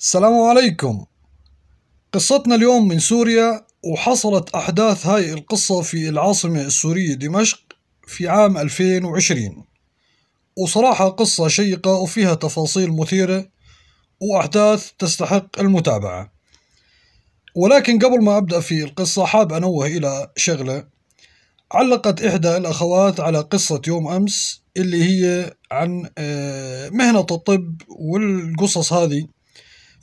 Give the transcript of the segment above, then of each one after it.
السلام عليكم قصتنا اليوم من سوريا وحصلت أحداث هاي القصة في العاصمة السورية دمشق في عام 2020 وصراحة قصة شيقة وفيها تفاصيل مثيرة وأحداث تستحق المتابعة ولكن قبل ما أبدأ في القصة حاب أنوه إلى شغلة علقت إحدى الأخوات على قصة يوم أمس اللي هي عن آه، مهنة الطب والقصص هذه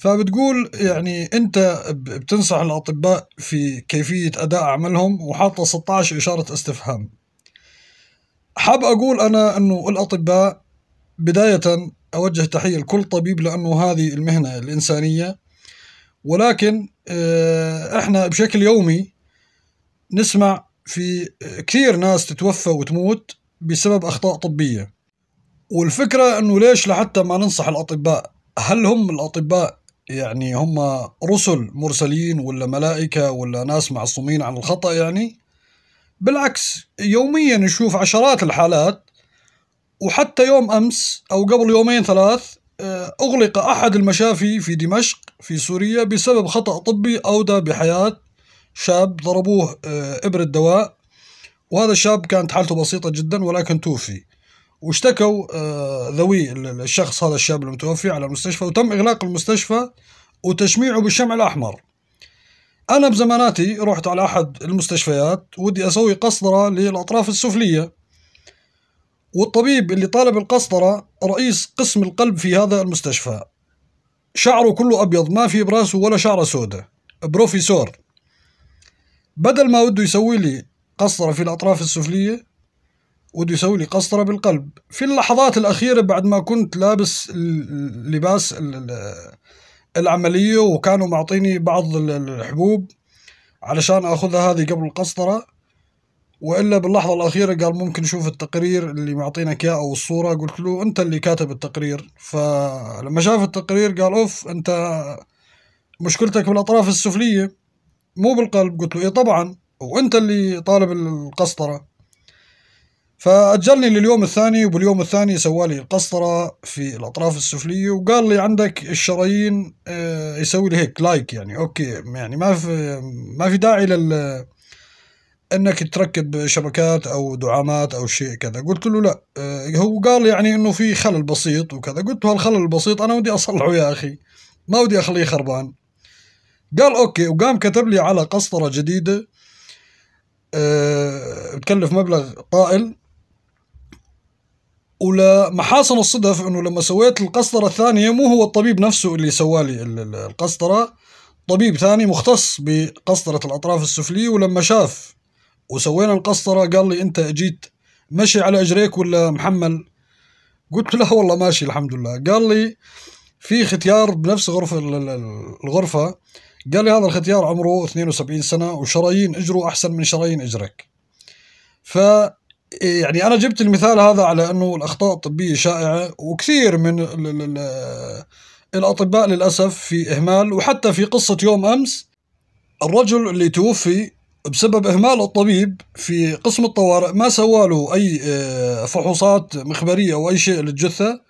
فبتقول يعني انت بتنصح الاطباء في كيفيه اداء عملهم وحاطه 16 اشاره استفهام حاب اقول انا انه الاطباء بدايه اوجه تحيه لكل طبيب لانه هذه المهنه الانسانيه ولكن آه، احنا بشكل يومي نسمع في كثير ناس تتوفى وتموت بسبب اخطاء طبيه والفكره انه ليش لحتى ما ننصح الاطباء هل هم الاطباء يعني هم رسل مرسلين ولا ملائكة ولا ناس معصومين عن الخطأ يعني بالعكس يوميا نشوف عشرات الحالات وحتى يوم أمس أو قبل يومين ثلاث آه، أغلق أحد المشافي في دمشق في سوريا بسبب خطأ طبي أودى بحياة شاب ضربوه آه، إبر الدواء وهذا الشاب كانت حالته بسيطة جدا ولكن توفي واشتكوا آه، ذوي الشخص هذا الشاب المتوفي على المستشفى وتم إغلاق المستشفى وتشميعه بالشمع الأحمر أنا بزماناتي رحت على أحد المستشفيات ودي أسوي قسطرة للأطراف السفلية والطبيب اللي طالب القسطرة رئيس قسم القلب في هذا المستشفى شعره كله أبيض ما في براسه ولا شعره سوداء بروفيسور بدل ما وده يسوي لي قسطرة في الأطراف السفلية ودي لي قسطرة بالقلب في اللحظات الأخيرة بعد ما كنت لابس لباس العملية وكانوا معطيني بعض الحبوب علشان أخذها هذه قبل القسطرة وإلا باللحظة الأخيرة قال ممكن نشوف التقرير اللي معطينك إياه أو الصورة قلت له أنت اللي كاتب التقرير فلما شاف التقرير قال أوف أنت مشكلتك بالأطراف السفلية مو بالقلب قلت له إيه طبعا وأنت اللي طالب القسطرة فأجلني لليوم الثاني وباليوم الثاني سوالي قسطرة في الأطراف السفلية وقال لي عندك الشرايين آه، يسوي لي هيك لايك يعني أوكي يعني ما في ما في داعي لل انك تركب شبكات او دعامات او شيء كذا قلت له لا آه، هو قال يعني انه في خلل بسيط وكذا قلت له هالخلل البسيط انا ودي اصلحه يا اخي ما ودي اخليه خربان قال اوكي وقام كتب لي على قسطره جديده أه بتكلف مبلغ طائل ولمحاسن الصدف انه لما سويت القسطره الثانيه مو هو الطبيب نفسه اللي سوالي القسطره طبيب ثاني مختص بقسطره الاطراف السفليه ولما شاف وسوينا القسطره قال لي انت اجيت ماشي على اجريك ولا محمل قلت له والله ماشي الحمد لله قال لي في ختيار بنفس غرفه الغرفه قال لي هذا الختيار عمره 72 سنه وشرايين اجره احسن من شرايين اجرك ف إيه، يعني انا جبت المثال هذا على انه الاخطاء الطبيه شائعه وكثير من الـ ال ال الاطباء للاسف في اهمال وحتى في قصه يوم امس الرجل اللي توفي بسبب اهمال الطبيب في قسم الطوارئ ما سوى له اي إيه، فحوصات مخبريه او اي شيء للجثه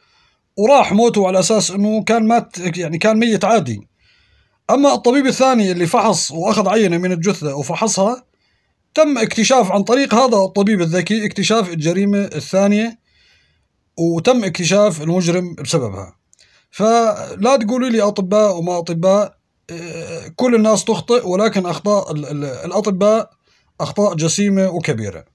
وراح موته على اساس انه كان مات يعني كان ميت عادي اما الطبيب الثاني اللي فحص واخذ عينه من الجثه وفحصها تم اكتشاف عن طريق هذا الطبيب الذكي اكتشاف الجريمة الثانية وتم اكتشاف المجرم بسببها فلا تقولوا لي أطباء وما أطباء آه، كل الناس تخطئ ولكن أخطاء الأطباء أخطاء جسيمة وكبيرة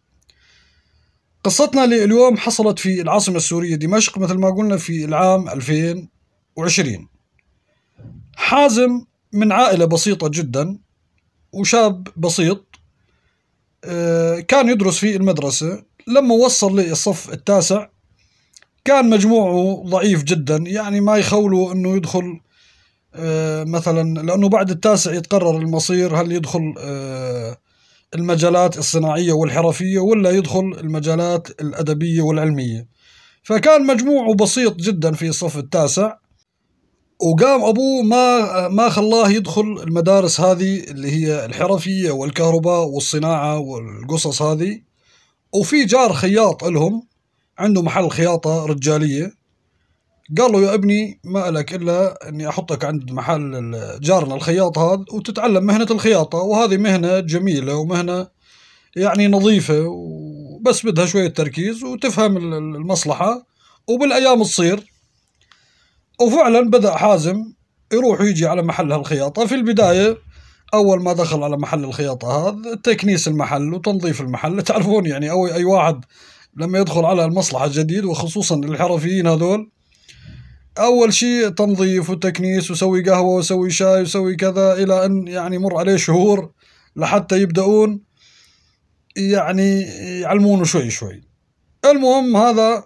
قصتنا لليوم حصلت في العاصمة السورية دمشق مثل ما قلنا في العام 2020 حازم من عائلة بسيطة جدا وشاب بسيط آه، كان يدرس في المدرسة لما وصل للصف التاسع كان مجموعه ضعيف جدا يعني ما يخوله انه يدخل آه، مثلا لانه بعد التاسع يتقرر المصير هل يدخل آه، المجالات الصناعيه والحرفيه ولا يدخل المجالات الادبيه والعلميه فكان مجموعه بسيط جدا في الصف التاسع وقام ابوه ما ما خلاه يدخل المدارس هذه اللي هي الحرفيه والكهرباء والصناعه والقصص هذه وفي جار خياط لهم عنده محل خياطه رجاليه قال له يا ابني ما لك الا اني احطك عند محل جارنا الخياط هذا وتتعلم مهنه الخياطه وهذه مهنه جميله ومهنه يعني نظيفه وبس بدها شويه تركيز وتفهم المصلحه وبالايام تصير وفعلا بدأ حازم يروح ويجي على محل هالخياطة في البداية أول ما دخل على محل الخياطة هذا تكنيس المحل وتنظيف المحل تعرفون يعني أو أي واحد لما يدخل على المصلحة الجديد وخصوصا الحرفيين هذول أول شيء تنظيف وتكنيس وسوي قهوة وسوي شاي وسوي كذا إلى أن يعني يمر عليه شهور لحتى يبدأون يعني يعلمونه شوي شوي المهم هذا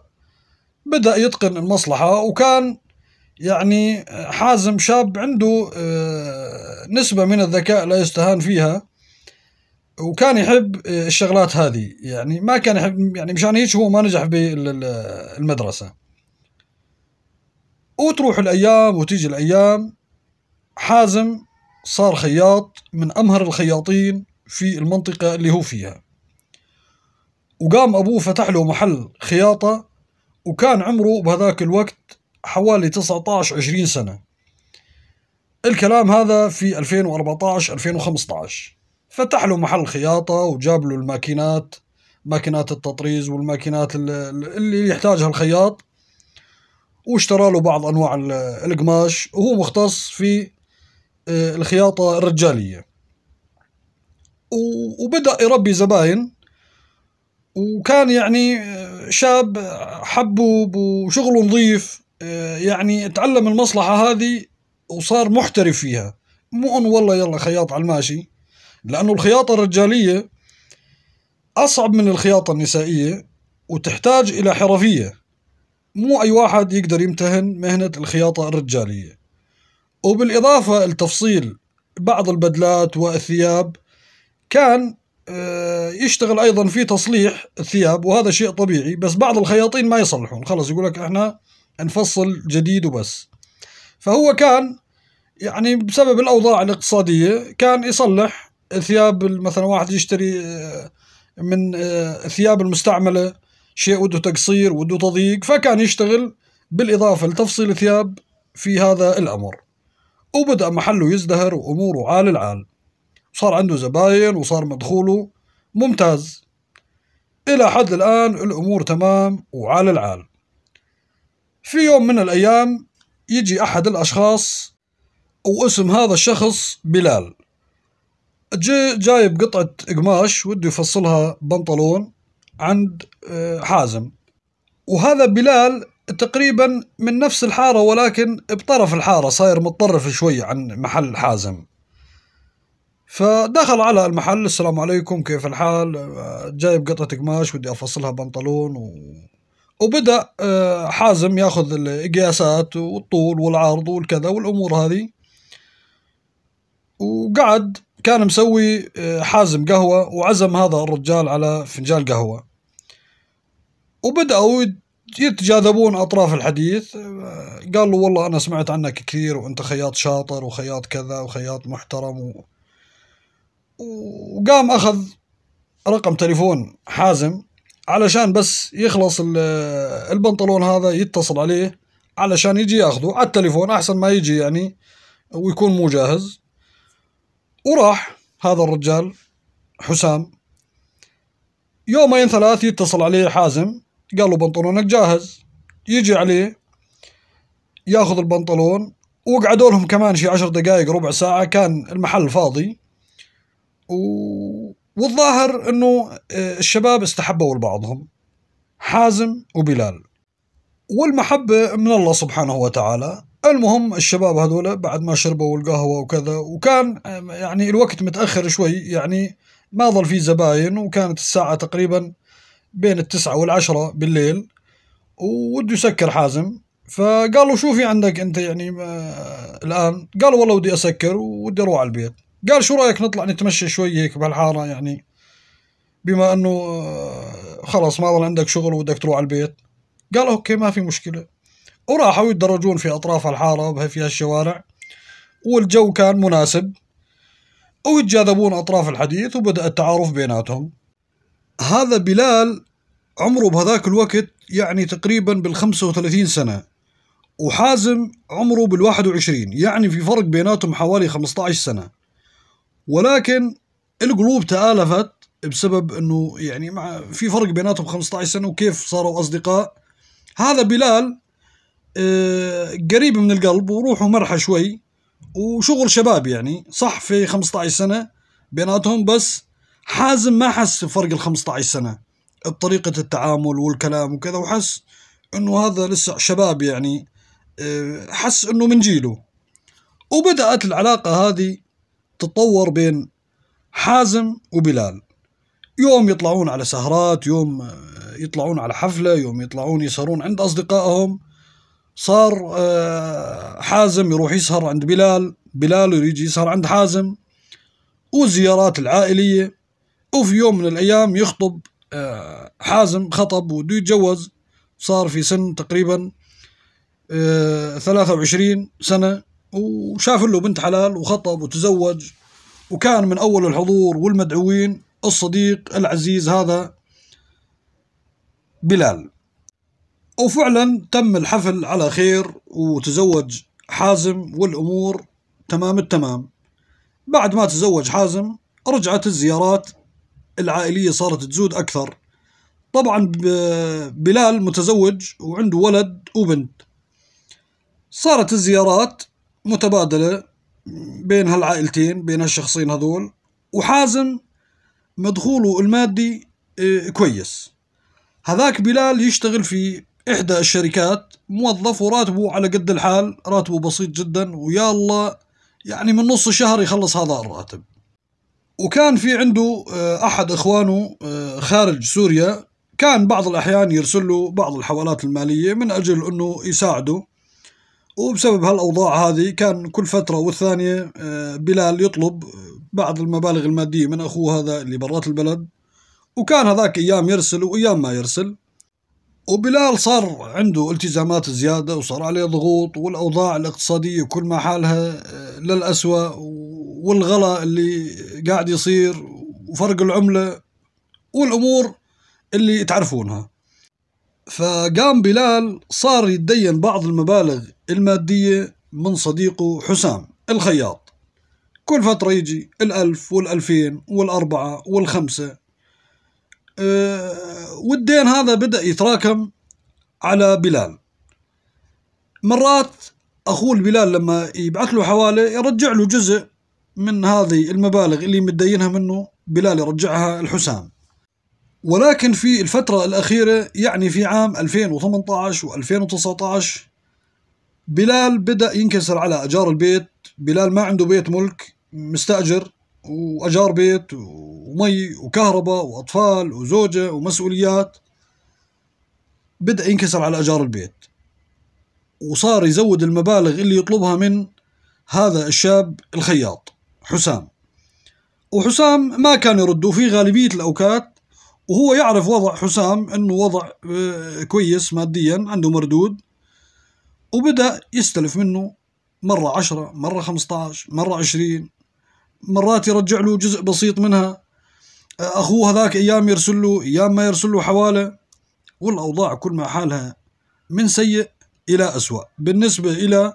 بدأ يتقن المصلحة وكان يعني حازم شاب عنده آه، نسبة من الذكاء لا يستهان فيها وكان يحب آه، الشغلات هذه يعني ما كان يحب يعني مشان هيك هو ما نجح بالمدرسة وتروح الأيام وتيجي الأيام حازم صار خياط من أمهر الخياطين في المنطقة اللي هو فيها وقام أبوه فتح له محل خياطة وكان عمره بهذاك الوقت حوالي 19 20 سنة الكلام هذا في 2014 2015 فتح له محل خياطة وجاب له الماكينات ماكينات التطريز والماكينات اللي يحتاجها الخياط واشترى له بعض انواع القماش وهو مختص في آه، الخياطة الرجالية وبدأ يربي زباين وكان يعني آه، شاب حبوب وشغله نظيف آه، يعني تعلم المصلحة هذه وصار محترف فيها مو أن والله يلا خياط على الماشي لأنه الخياطة الرجالية أصعب من الخياطة النسائية وتحتاج إلى حرفية مو أي واحد يقدر يمتهن مهنة الخياطة الرجالية وبالإضافة التفصيل بعض البدلات والثياب كان آه، يشتغل أيضا في تصليح الثياب وهذا شيء طبيعي بس بعض الخياطين ما يصلحون خلص يقول لك احنا نفصل جديد وبس فهو كان يعني بسبب الأوضاع الاقتصادية كان يصلح ثياب مثلا واحد يشتري آه، من آه، الثياب المستعملة شيء وده تقصير وده تضييق فكان يشتغل بالإضافة لتفصيل ثياب في هذا الأمر وبدأ محله يزدهر وأموره عال العال صار عنده زباين وصار مدخوله ممتاز إلى حد الآن الأمور تمام وعال العال في يوم من الأيام يجي أحد الأشخاص واسم هذا الشخص بلال جي جايب قطعة قماش وده يفصلها بنطلون عند آه، حازم وهذا بلال تقريبا من نفس الحارة ولكن بطرف الحارة صاير متطرف شوي عن محل حازم فدخل على المحل السلام عليكم كيف الحال آه، جايب قطعة قماش ودي أفصلها بنطلون و... وبدا آه، حازم ياخذ القياسات والطول والعرض والكذا والامور هذه وقعد كان مسوي آه، حازم قهوه وعزم هذا الرجال على فنجان قهوه وبداوا يتجاذبون اطراف الحديث آه، قال له والله انا سمعت عنك كثير وانت خياط شاطر وخياط كذا وخياط محترم و... وقام اخذ رقم تليفون حازم علشان بس يخلص البنطلون هذا يتصل عليه علشان يجي ياخذه على التليفون احسن ما يجي يعني ويكون مو جاهز وراح هذا الرجال حسام يومين ثلاث يتصل عليه حازم قال له بنطلونك جاهز يجي عليه ياخذ البنطلون وقعدوا لهم كمان شي عشر دقائق ربع ساعة كان المحل فاضي و... والظاهر انه آه، الشباب استحبوا لبعضهم حازم وبلال والمحبة من الله سبحانه وتعالى المهم الشباب هذول بعد ما شربوا القهوة وكذا وكان آه، يعني الوقت متأخر شوي يعني ما ظل في زباين وكانت الساعة تقريبا بين التسعة والعشرة بالليل وده يسكر حازم فقالوا شو في عندك انت يعني آه، الان قال والله ودي اسكر ودي اروح على البيت قال شو رايك نطلع نتمشى شوي هيك بهالحاره يعني بما انه آه، خلاص ما ظل عندك شغل وبدك تروح على البيت قال اوكي ما في مشكله وراحوا يتدرجون في اطراف الحاره في هالشوارع والجو كان مناسب ويتجاذبون اطراف الحديث وبدا التعارف بيناتهم هذا بلال عمره بهذاك الوقت يعني تقريبا بال 35 سنه وحازم عمره بال 21 يعني في فرق بيناتهم حوالي 15 سنه ولكن القلوب تآلفت بسبب انه يعني مع في فرق بيناتهم 15 سنه وكيف صاروا اصدقاء هذا بلال آه، قريب من القلب وروحه مرحى شوي وشغل شباب يعني صح في 15 سنه بيناتهم بس حازم ما حس بفرق ال 15 سنه بطريقه التعامل والكلام وكذا وحس انه هذا لسه شباب يعني آه، حس انه من جيله وبدات العلاقه هذه تتطور بين حازم وبلال يوم يطلعون على سهرات يوم يطلعون على حفلة يوم يطلعون يسهرون عند أصدقائهم صار آه، حازم يروح يسهر عند بلال بلال يجي يسهر عند حازم وزيارات العائلية وفي يوم من الأيام يخطب آه، حازم خطب وده يتجوز صار في سن تقريبا 23 آه، سنة وشاف له بنت حلال وخطب وتزوج وكان من أول الحضور والمدعوين الصديق العزيز هذا بلال وفعلا تم الحفل على خير وتزوج حازم والأمور تمام التمام بعد ما تزوج حازم رجعت الزيارات العائلية صارت تزود أكثر طبعا بلال متزوج وعنده ولد وبنت صارت الزيارات متبادله بين هالعائلتين بين هالشخصين هذول وحازم مدخوله المادي آه، كويس هذاك بلال يشتغل في إحدى الشركات موظف وراتبه على قد الحال راتبه بسيط جدا ويا الله يعني من نص الشهر يخلص هذا الراتب وكان في عنده آه، أحد إخوانه آه، خارج سوريا كان بعض الأحيان يرسل له بعض الحوالات المالية من أجل أنه يساعده وبسبب هالاوضاع هذه كان كل فتره والثانيه آه، بلال يطلب بعض المبالغ الماديه من اخوه هذا اللي برات البلد وكان هذاك ايام يرسل وايام ما يرسل وبلال صار عنده التزامات زيادة وصار عليه ضغوط والأوضاع الاقتصادية كل ما حالها آه، للأسوأ والغلاء اللي قاعد يصير وفرق العملة والأمور اللي تعرفونها فقام بلال صار يدين بعض المبالغ المادية من صديقه حسام الخياط كل فترة يجي الألف والألفين والأربعة والخمسة آه، والدين هذا بدأ يتراكم على بلال مرات أخوه البلال لما يبعث له حوالة يرجع له جزء من هذه المبالغ اللي متدينها منه بلال يرجعها الحسام ولكن في الفترة الأخيرة يعني في عام 2018 و2019 بلال بدأ ينكسر على أجار البيت بلال ما عنده بيت ملك مستأجر وأجار بيت ومي وكهرباء وأطفال وزوجة ومسؤوليات بدأ ينكسر على أجار البيت وصار يزود المبالغ اللي يطلبها من هذا الشاب الخياط حسام وحسام ما كان يرد في غالبية الأوقات وهو يعرف وضع حسام أنه وضع آه، كويس ماديا عنده مردود وبدأ يستلف منه مرة عشرة مرة خمسة عشر مرة عشرين مرات يرجع له جزء بسيط منها أخوه هذاك أيام يرسل له أيام ما يرسل له حوالة والأوضاع كل ما حالها من سيء إلى أسوأ بالنسبة إلى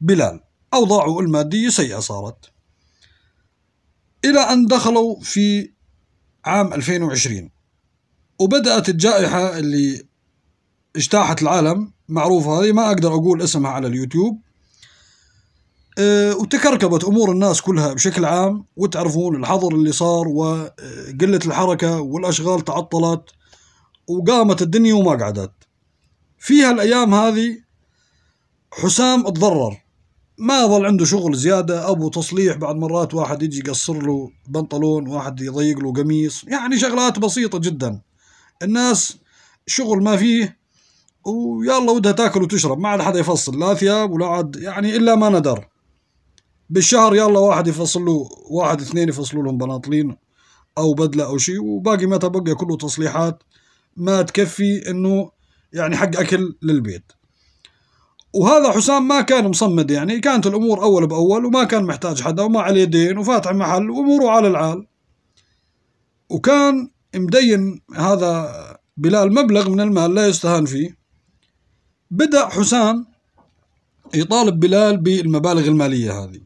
بلال أوضاعه المادية سيئة صارت إلى أن دخلوا في عام 2020 وبدأت الجائحة اللي اجتاحت العالم معروفة هذه ما أقدر أقول اسمها على اليوتيوب آه، وتكركبت أمور الناس كلها بشكل عام وتعرفون الحظر اللي صار وقلة الحركة والأشغال تعطلت وقامت الدنيا وما قعدت فيها الأيام هذه حسام اتضرر ما ظل عنده شغل زيادة أبو تصليح بعد مرات واحد يجي يقصر له بنطلون واحد يضيق له قميص يعني شغلات بسيطة جدا الناس شغل ما فيه ويلا ودها تاكل وتشرب ما عاد حدا يفصل لا ثياب ولا عاد يعني الا ما ندر بالشهر يلا واحد يفصل له واحد اثنين يفصلوا لهم بناطلين او بدله او شيء وباقي ما تبقى كله تصليحات ما تكفي انه يعني حق اكل للبيت وهذا حسام ما كان مصمد يعني كانت الامور اول باول وما كان محتاج حدا وما عليه دين وفاتح محل واموره على العال وكان مدين هذا بلال مبلغ من المال لا يستهان فيه بدأ حسام يطالب بلال بالمبالغ المالية هذه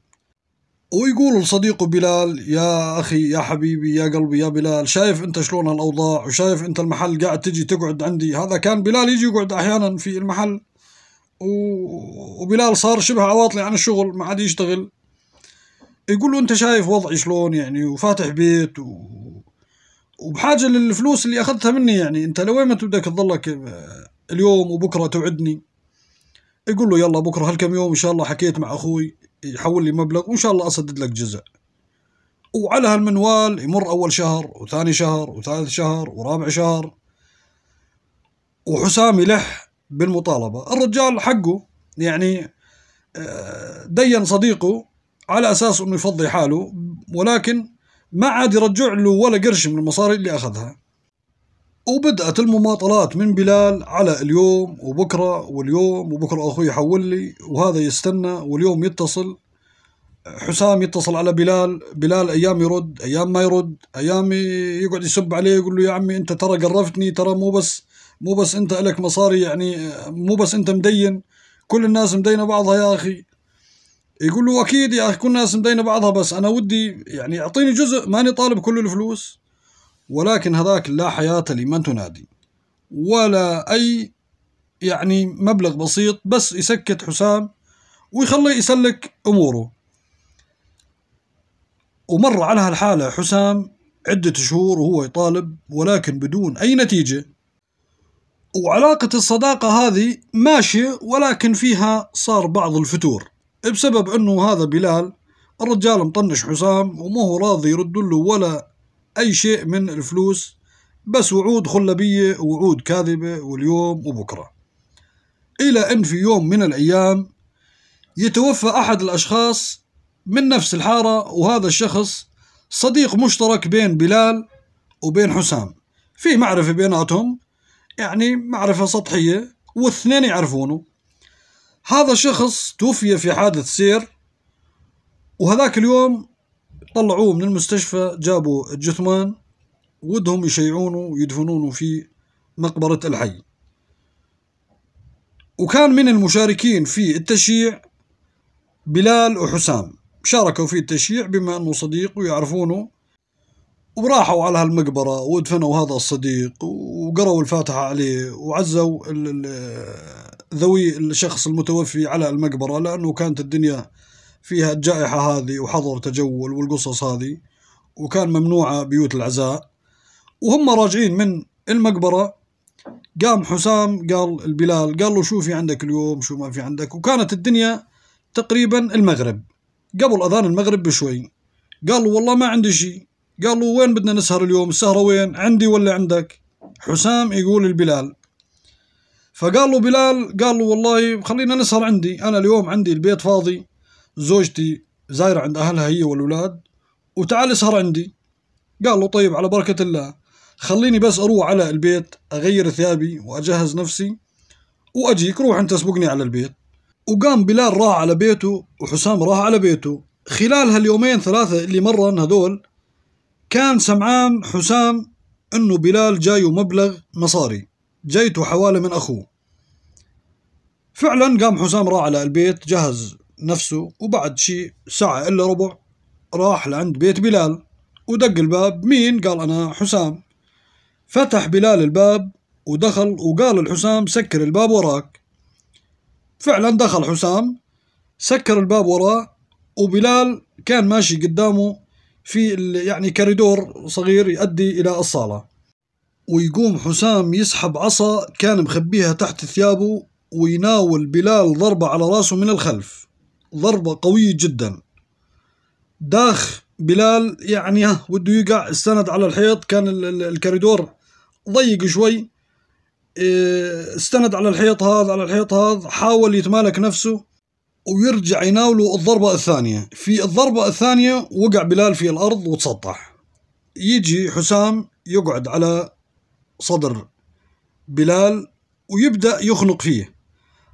ويقول لصديقه بلال يا أخي يا حبيبي يا قلبي يا بلال شايف أنت شلون الأوضاع وشايف أنت المحل قاعد تجي تقعد عندي هذا كان بلال يجي يقعد أحيانا في المحل وبلال صار شبه عواطلي عن الشغل ما عاد يشتغل يقول له أنت شايف وضعي شلون يعني وفاتح بيت و... وبحاجة للفلوس اللي أخذتها مني يعني أنت لوين ما بدك تضلك اليوم وبكره توعدني يقول له يلا بكره هالكم يوم ان شاء الله حكيت مع اخوي يحول لي مبلغ وان شاء الله اسدد لك جزء وعلى هالمنوال يمر اول شهر وثاني شهر وثالث شهر ورابع شهر وحسام يلح بالمطالبه الرجال حقه يعني آه، دين صديقه على اساس انه يفضي حاله ولكن ما عاد يرجع له ولا قرش من المصاري اللي اخذها وبدأت المماطلات من بلال على اليوم وبكرة واليوم وبكرة أخوي يحول لي وهذا يستنى واليوم يتصل حسام يتصل على بلال بلال أيام يرد أيام ما يرد أيام يقعد يسب عليه يقول له يا عمي أنت ترى قرفتني ترى مو بس مو بس أنت لك مصاري يعني مو بس أنت مدين كل الناس مدينة بعضها يا أخي يقول له أكيد يا أخي كل الناس مدينة بعضها بس أنا ودي يعني أعطيني جزء ماني طالب كل الفلوس ولكن هذاك لا حياة لمن تنادي ولا أي يعني مبلغ بسيط بس يسكت حسام ويخليه يسلك أموره ومر على هالحالة حسام عدة شهور وهو يطالب ولكن بدون أي نتيجة وعلاقة الصداقة هذه ماشية ولكن فيها صار بعض الفتور بسبب أنه هذا بلال الرجال مطنش حسام ومو هو راضي يرد له ولا أي شيء من الفلوس بس وعود خلبية ووعود كاذبة واليوم وبكرة إلى أن في يوم من الأيام يتوفى أحد الأشخاص من نفس الحارة وهذا الشخص صديق مشترك بين بلال وبين حسام في معرفة بيناتهم يعني معرفة سطحية والاثنين يعرفونه هذا الشخص توفي في حادث سير وهذاك اليوم طلعوه من المستشفى جابوا الجثمان ودهم يشيعونه ويدفنونه في مقبرة الحي وكان من المشاركين في التشييع بلال وحسام شاركوا في التشييع بما أنه صديق ويعرفونه وراحوا على هالمقبرة ودفنوا هذا الصديق وقروا الفاتحة عليه وعزوا ذوي الشخص المتوفي على المقبرة لأنه كانت الدنيا فيها الجائحة هذه وحظر تجول والقصص هذه وكان ممنوعة بيوت العزاء وهم راجعين من المقبرة قام حسام قال البلال قال له شو في عندك اليوم شو ما في عندك وكانت الدنيا تقريبا المغرب قبل أذان المغرب بشوي قال له والله ما عندي شيء قال له وين بدنا نسهر اليوم السهرة وين عندي ولا عندك حسام يقول البلال فقال له بلال قال له والله خلينا نسهر عندي أنا اليوم عندي البيت فاضي زوجتي زايرة عند أهلها هي والولاد وتعال اسهر عندي قال له طيب على بركة الله خليني بس أروح على البيت أغير ثيابي وأجهز نفسي وأجيك روح أنت سبقني على البيت وقام بلال راح على بيته وحسام راح على بيته خلال هاليومين ثلاثة اللي مرن هذول كان سمعان حسام انه بلال جايه مبلغ مصاري جايته حوالي من اخوه فعلا قام حسام راح على البيت جهز نفسه وبعد شي ساعة إلا ربع راح لعند بيت بلال ودق الباب مين قال أنا حسام فتح بلال الباب ودخل وقال لحسام سكر الباب وراك فعلا دخل حسام سكر الباب وراه وبلال كان ماشي قدامه في يعني كريدور صغير يؤدي إلى الصالة ويقوم حسام يسحب عصا كان مخبيها تحت ثيابه ويناول بلال ضربة على راسه من الخلف ضربة قوية جدا داخ بلال يعني ها وده يقع استند على الحيط كان الكاريدور ضيق شوي إيه، استند على الحيط هذا على الحيط هذا حاول يتمالك نفسه ويرجع يناوله الضربة الثانية في الضربة الثانية وقع بلال في الأرض وتسطح يجي حسام يقعد على صدر بلال ويبدأ يخنق فيه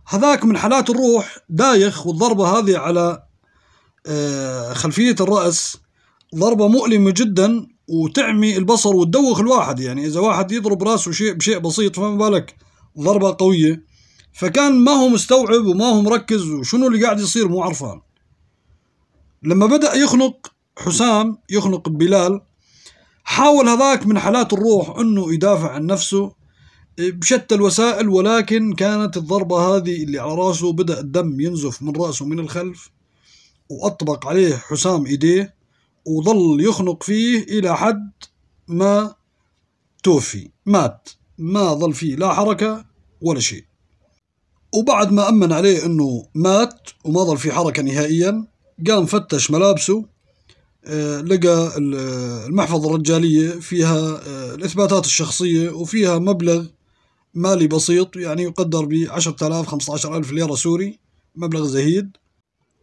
هذاك من حالات الروح دايخ والضربة هذه على آه، خلفية الرأس ضربة مؤلمة جدا وتعمي البصر وتدوخ الواحد يعني إذا واحد يضرب راسه شيء بشيء بسيط فما بالك ضربة قوية فكان ما هو مستوعب وما هو مركز وشنو اللي قاعد يصير مو عرفان لما بدأ يخنق حسام يخنق بلال حاول هذاك من حالات الروح انه يدافع عن نفسه بشتى الوسائل ولكن كانت الضربة هذه اللي على راسه بدأ الدم ينزف من راسه من الخلف وأطبق عليه حسام إيديه وظل يخنق فيه إلى حد ما توفي مات ما ظل فيه لا حركة ولا شيء وبعد ما أمن عليه أنه مات وما ظل في حركة نهائيا قام فتش ملابسه آه، لقى المحفظة الرجالية فيها آه، الإثباتات الشخصية وفيها مبلغ مالي بسيط يعني يقدر ب 10000 15000 ليرة سوري مبلغ زهيد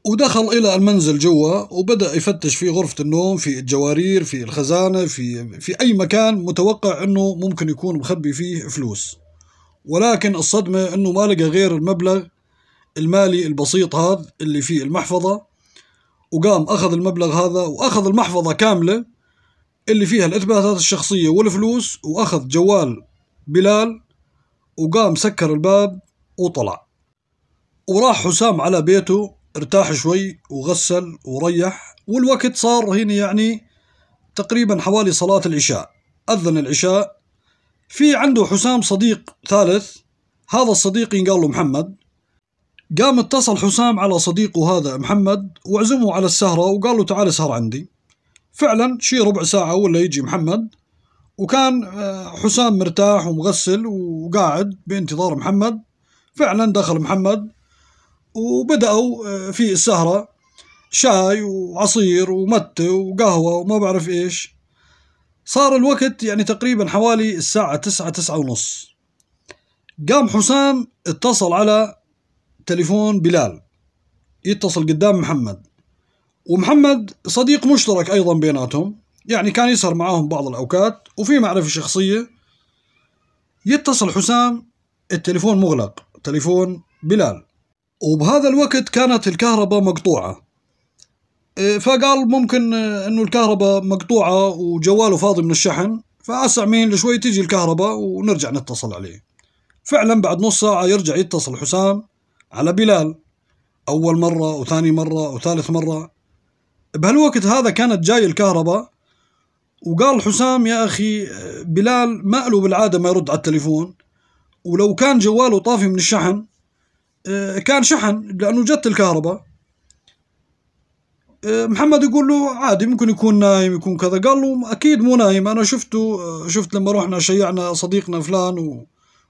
ودخل إلى المنزل جوا وبدأ يفتش في غرفة النوم في الجوارير في الخزانة في, في أي مكان متوقع أنه ممكن يكون مخبي فيه فلوس ولكن الصدمة أنه ما لقى غير المبلغ المالي البسيط هذا اللي في المحفظة وقام أخذ المبلغ هذا وأخذ المحفظة كاملة اللي فيها الإثباتات الشخصية والفلوس وأخذ جوال بلال وقام سكر الباب وطلع وراح حسام على بيته ارتاح شوي وغسل وريح والوقت صار هنا يعني تقريبا حوالي صلاة العشاء أذن العشاء في عنده حسام صديق ثالث هذا الصديق ينقال له محمد قام اتصل حسام على صديقه هذا محمد وعزمه على السهرة وقال له تعال سهر عندي فعلا شي ربع ساعة ولا يجي محمد وكان آه، حسام مرتاح ومغسل وقاعد بانتظار محمد فعلا دخل محمد وبدأوا آه، في السهرة شاي وعصير ومتة وقهوة وما بعرف إيش صار الوقت يعني تقريبا حوالي الساعة تسعة تسعة ونص قام حسام اتصل على تليفون بلال يتصل قدام محمد ومحمد صديق مشترك أيضا بيناتهم يعني كان يسهر معاهم بعض الأوقات وفي معرفة شخصية يتصل حسام التليفون مغلق تليفون بلال وبهذا الوقت كانت الكهرباء مقطوعة إيه، فقال ممكن إيه، انه الكهرباء مقطوعة وجواله فاضي من الشحن فأسع مين لشوي تيجي الكهرباء ونرجع نتصل عليه فعلا بعد نص ساعة يرجع يتصل حسام على بلال أول مرة وثاني مرة وثالث مرة بهالوقت هذا كانت جاي الكهرباء وقال حسام يا أخي بلال ما له بالعادة ما يرد على التليفون ولو كان جواله طافي من الشحن آه، كان شحن لأنه جت الكهرباء آه، محمد يقول له عادي ممكن يكون نايم يكون كذا قال له أكيد مو نايم أنا شفته آه، شفت لما رحنا شيعنا صديقنا فلان و...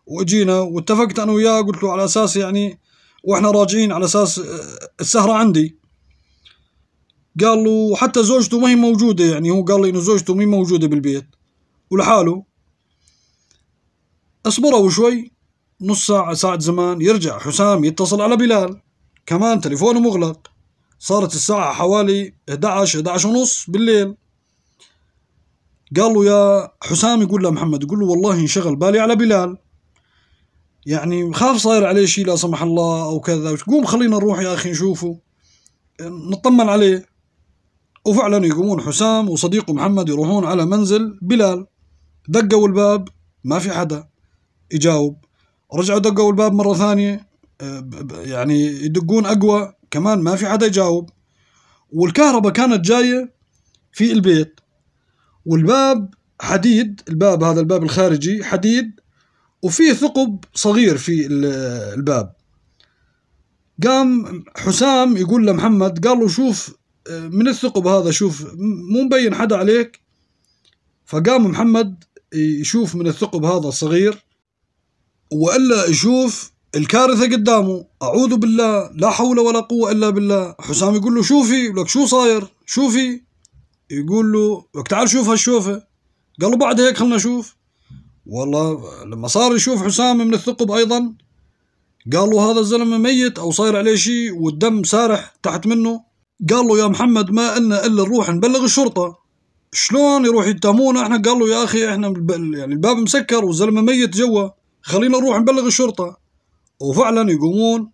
وأجينا واتفقت أنا وياه قلت له على أساس يعني وإحنا راجعين على أساس السهرة عندي قال له حتى زوجته ما هي موجودة يعني هو قال لي إنه زوجته ما هي موجودة بالبيت ولحاله اصبروا شوي نص ساعة ساعة زمان يرجع حسام يتصل على بلال كمان تليفونه مغلق صارت الساعة حوالي 11 11 ونص بالليل قال له يا حسام يقول له محمد يقول له والله انشغل بالي على بلال يعني خاف صاير عليه شيء لا سمح الله او كذا قوم خلينا نروح يا اخي نشوفه نطمن عليه وفعلا يقومون حسام وصديقه محمد يروحون على منزل بلال دقوا الباب ما في حدا يجاوب رجعوا دقوا الباب مرة ثانية آه، يعني يدقون أقوى كمان ما في حدا يجاوب والكهرباء كانت جاية في البيت والباب حديد الباب هذا الباب الخارجي حديد وفي ثقب صغير في الباب قام حسام يقول لمحمد قال له شوف من الثقب هذا شوف مو مبين حدا عليك فقام محمد يشوف من الثقب هذا الصغير والا يشوف الكارثه قدامه اعوذ بالله لا حول ولا قوه الا بالله حسام يقول له شوفي لك شو صاير شوفي يقول له لك تعال شوف هالشوفه قال له بعد هيك خلنا نشوف والله لما صار يشوف حسام من الثقب ايضا قالوا هذا الزلمه ميت او صاير عليه شيء والدم سارح تحت منه قال له يا محمد ما إلنا إلا نروح نبلغ الشرطة شلون يروح يتهمونا احنا قال له يا اخي احنا يعني الباب مسكر والزلمه ميت جوا خلينا نروح نبلغ الشرطه وفعلا يقومون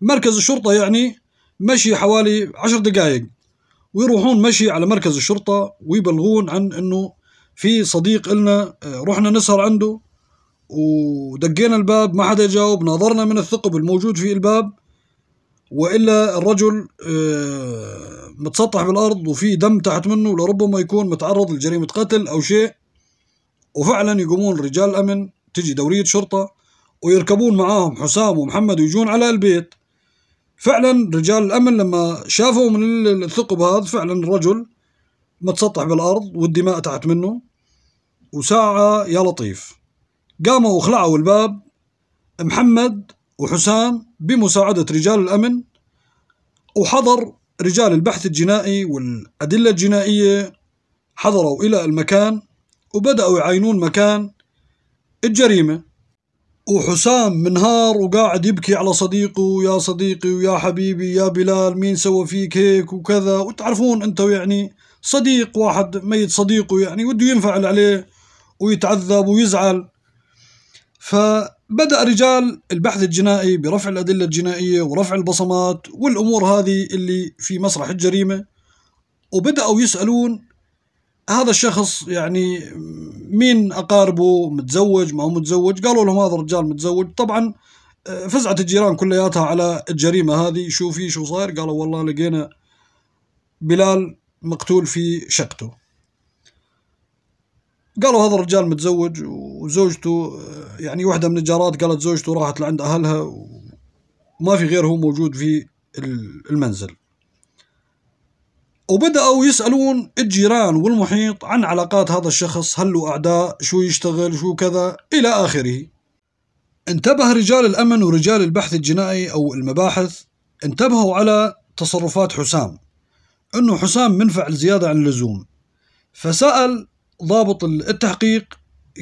مركز الشرطه يعني مشي حوالي عشر دقائق ويروحون مشي على مركز الشرطه ويبلغون عن انه في صديق إلنا آه، رحنا نسهر عنده ودقينا الباب ما حدا يجاوب ناظرنا من الثقب الموجود في الباب والا الرجل آه، متسطح بالارض وفي دم تحت منه لربما يكون متعرض لجريمه قتل او شيء وفعلا يقومون رجال الامن تجي دوريه شرطه ويركبون معاهم حسام ومحمد ويجون على البيت فعلا رجال الامن لما شافوا من الثقب هذا فعلا الرجل متسطح بالارض والدماء تحت منه وساعه يا لطيف قاموا وخلعوا الباب محمد وحسام بمساعدة رجال الأمن وحضر رجال البحث الجنائي والأدلة الجنائية حضروا إلى المكان وبدأوا يعينون مكان الجريمة وحسام منهار وقاعد يبكي على صديقه يا صديقي ويا حبيبي يا بلال مين سوى فيك هيك وكذا وتعرفون أنت يعني صديق واحد ميت صديقه يعني وده ينفعل عليه ويتعذب ويزعل ف بدأ رجال البحث الجنائي برفع الأدلة الجنائية ورفع البصمات والأمور هذه اللي في مسرح الجريمة وبدأوا يسألون هذا الشخص يعني مين أقاربه متزوج ما هو متزوج قالوا لهم هذا الرجال متزوج طبعا آه، فزعت الجيران كلياتها على الجريمة هذه شو في شو صاير قالوا والله لقينا بلال مقتول في شقته قالوا هذا الرجال متزوج وزوجته يعني واحدة من الجارات قالت زوجته راحت لعند أهلها وما في غيره موجود في المنزل وبدأوا يسألون الجيران والمحيط عن علاقات هذا الشخص هل له أعداء شو يشتغل شو كذا إلى آخره انتبه رجال الأمن ورجال البحث الجنائي أو المباحث انتبهوا على تصرفات حسام أنه حسام منفعل زيادة عن اللزوم فسأل ضابط التحقيق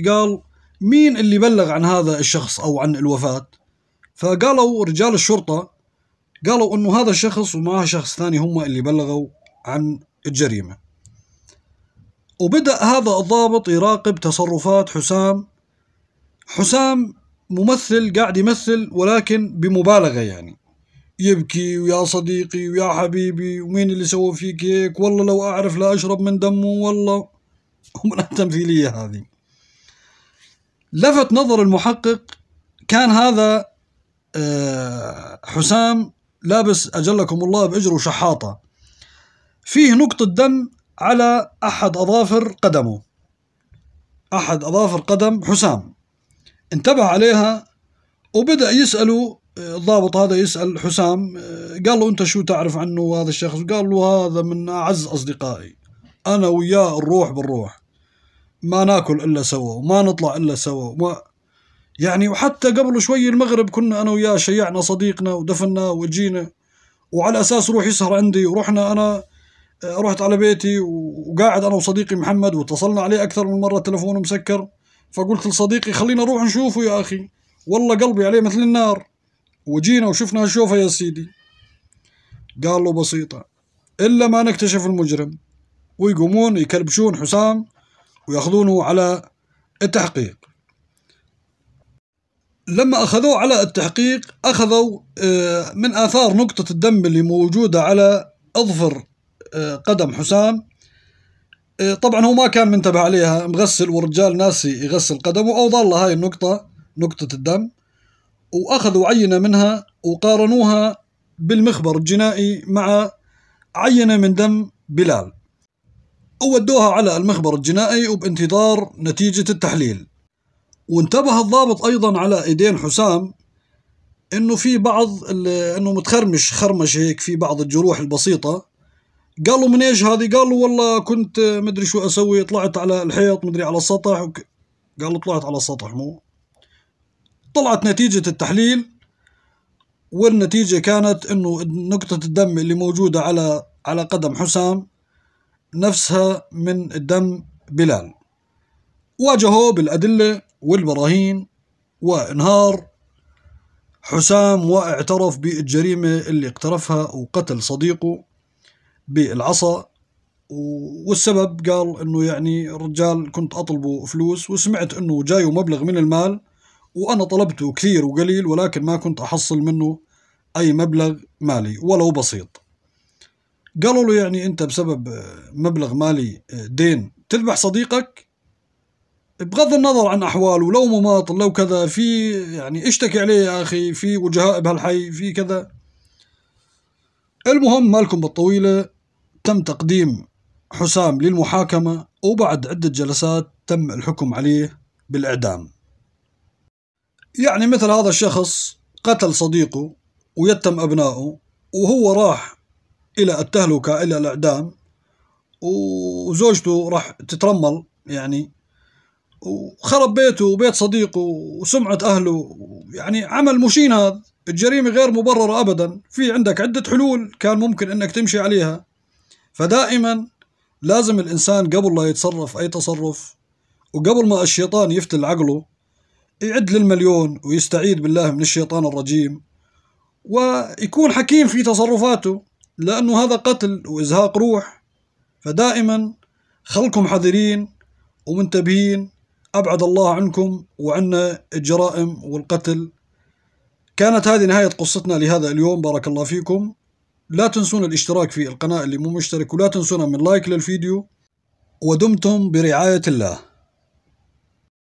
قال مين اللي بلغ عن هذا الشخص أو عن الوفاة فقالوا رجال الشرطة قالوا أنه هذا الشخص وما شخص ثاني هم اللي بلغوا عن الجريمة وبدأ هذا الضابط يراقب تصرفات حسام حسام ممثل قاعد يمثل ولكن بمبالغة يعني يبكي ويا صديقي ويا حبيبي ومين اللي سوى فيك هيك والله لو أعرف لا أشرب من دمه والله أمرأة تمثيلية هذه لفت نظر المحقق كان هذا آه، حسام لابس أجلكم الله بإجره شحاطة فيه نقطة دم على أحد أظافر قدمه أحد أظافر قدم حسام انتبه عليها وبدأ يسأله آه، الضابط هذا يسأل حسام آه، قال له أنت شو تعرف عنه هذا الشخص قال له هذا من أعز أصدقائي أنا وياه الروح بالروح ما ناكل الا سوا وما نطلع الا سوا وما يعني وحتى قبل شوي المغرب كنا انا وياه شيعنا صديقنا ودفنا وجينا وعلى اساس روح يسهر عندي ورحنا انا آه، رحت على بيتي وقاعد انا وصديقي محمد واتصلنا عليه اكثر من مره تلفونه مسكر فقلت لصديقي خلينا نروح نشوفه يا اخي والله قلبي عليه مثل النار وجينا وشفنا شوفه يا سيدي قال له بسيطه الا ما نكتشف المجرم ويقومون يكلبشون حسام ويأخذونه على التحقيق لما أخذوه على التحقيق أخذوا آه، من آثار نقطة الدم اللي موجودة على أظفر آه، قدم حسام آه، طبعا هو ما كان منتبه عليها مغسل ورجال ناسي يغسل قدمه أو ظل هاي النقطة نقطة الدم وأخذوا عينة منها وقارنوها بالمخبر الجنائي مع عينة من دم بلال وودوها على المخبر الجنائي وبانتظار نتيجة التحليل وانتبه الضابط أيضا على إيدين حسام إنه في بعض إنه متخرمش خرمش هيك في بعض الجروح البسيطة قالوا من إيش هذه قالوا والله كنت مدري شو أسوي طلعت على الحيط مدري على السطح وك... قالوا طلعت على السطح مو طلعت نتيجة التحليل والنتيجة كانت إنه نقطة الدم اللي موجودة على على قدم حسام نفسها من دم بلال واجهوه بالأدلة والبراهين وانهار حسام واعترف بالجريمة اللي اقترفها وقتل صديقه بالعصا والسبب قال انه يعني الرجال كنت اطلبه فلوس وسمعت انه جايه مبلغ من المال وانا طلبته كثير وقليل ولكن ما كنت احصل منه اي مبلغ مالي ولو بسيط قالوا له يعني انت بسبب آه، مبلغ مالي آه، دين تذبح صديقك بغض النظر عن احواله لو مماطل لو كذا في يعني اشتكي عليه يا اخي في وجهاء بهالحي في كذا المهم مالكم بالطويله تم تقديم حسام للمحاكمه وبعد عده جلسات تم الحكم عليه بالاعدام يعني مثل هذا الشخص قتل صديقه ويتم ابنائه وهو راح إلى التهلكة إلى الإعدام وزوجته راح تترمل يعني وخرب بيته وبيت صديقه وسمعة أهله يعني عمل مشين هذا الجريمة غير مبررة أبدا في عندك عدة حلول كان ممكن أنك تمشي عليها فدائما لازم الإنسان قبل لا يتصرف أي تصرف وقبل ما الشيطان يفتل عقله يعد للمليون ويستعيد بالله من الشيطان الرجيم ويكون حكيم في تصرفاته لأنه هذا قتل وإزهاق روح فدائما خلكم حذرين ومنتبهين أبعد الله عنكم وعنا الجرائم والقتل كانت هذه نهاية قصتنا لهذا اليوم بارك الله فيكم لا تنسون الاشتراك في القناة اللي مو مشترك ولا تنسون من لايك للفيديو ودمتم برعاية الله